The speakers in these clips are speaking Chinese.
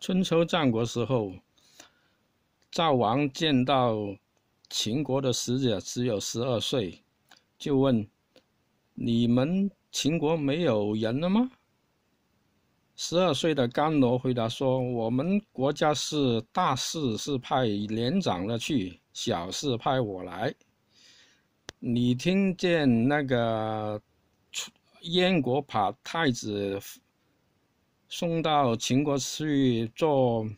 春秋战国时候，赵王见到秦国的使者只有十二岁，就问：“你们秦国没有人了吗？”十二岁的甘罗回答说：“我们国家是大事是派连长的去，小事派我来。你听见那个燕国把太子？”送到秦国去做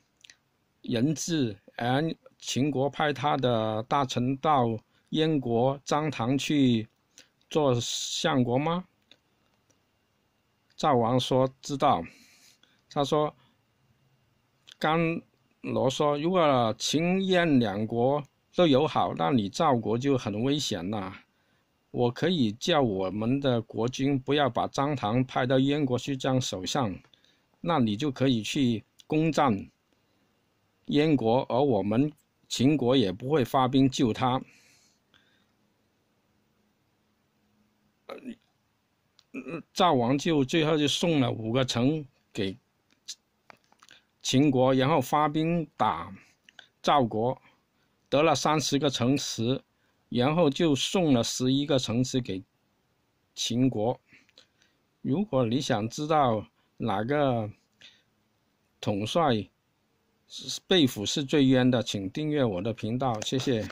人质，而秦国派他的大臣到燕国张唐去做相国吗？赵王说：“知道。”他说：“甘罗说，如果秦燕两国都友好，那你赵国就很危险了。我可以叫我们的国君不要把张唐派到燕国去当首相。”那你就可以去攻占燕国，而我们秦国也不会发兵救他。赵王就最后就送了五个城给秦国，然后发兵打赵国，得了三十个城池，然后就送了十一个城池给秦国。如果你想知道，哪个统帅是被俘是最冤的？请订阅我的频道，谢谢。